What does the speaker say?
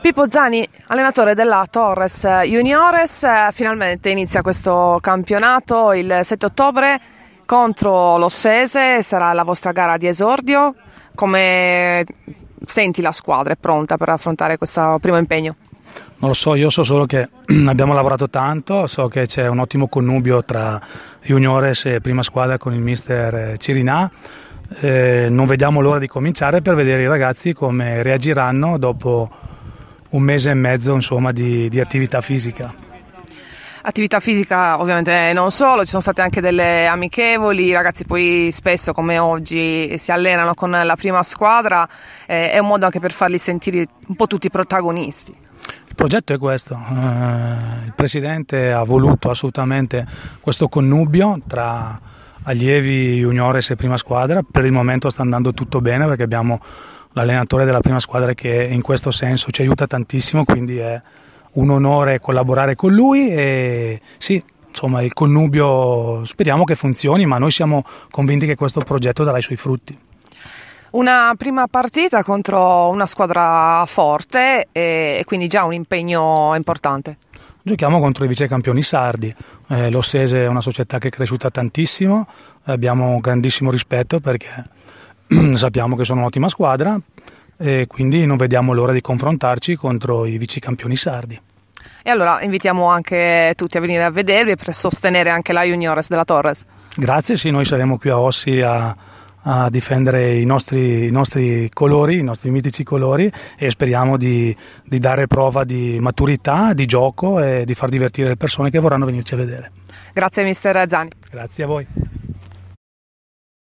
Pippo Zani, allenatore della Torres Juniores, eh, finalmente inizia questo campionato il 7 ottobre contro l'Ossese, sarà la vostra gara di esordio, come senti la squadra è pronta per affrontare questo primo impegno? Non lo so, io so solo che abbiamo lavorato tanto, so che c'è un ottimo connubio tra Juniores e prima squadra con il mister eh, Cirinà. Eh, non vediamo l'ora di cominciare per vedere i ragazzi come reagiranno dopo un mese e mezzo insomma, di, di attività fisica attività fisica ovviamente non solo, ci sono state anche delle amichevoli, i ragazzi poi spesso come oggi si allenano con la prima squadra, eh, è un modo anche per farli sentire un po' tutti protagonisti. Il progetto è questo, eh, il Presidente ha voluto assolutamente questo connubio tra allievi, juniores e prima squadra, per il momento sta andando tutto bene perché abbiamo l'allenatore della prima squadra che in questo senso ci aiuta tantissimo, quindi è un onore collaborare con lui e sì, insomma il connubio speriamo che funzioni, ma noi siamo convinti che questo progetto darà i suoi frutti. Una prima partita contro una squadra forte e quindi già un impegno importante. Giochiamo contro i vicecampioni sardi, eh, l'Ossese è una società che è cresciuta tantissimo, abbiamo grandissimo rispetto perché sappiamo che sono un'ottima squadra e quindi non vediamo l'ora di confrontarci contro i vice campioni sardi. E allora invitiamo anche tutti a venire a vedervi per sostenere anche la Juniores della Torres. Grazie, sì, noi saremo qui a Ossi a, a difendere i nostri, i nostri, colori, i nostri mitici colori e speriamo di, di, dare prova di maturità, di gioco e di far divertire le persone che vorranno venirci a vedere. Grazie mister Zani. Grazie a voi.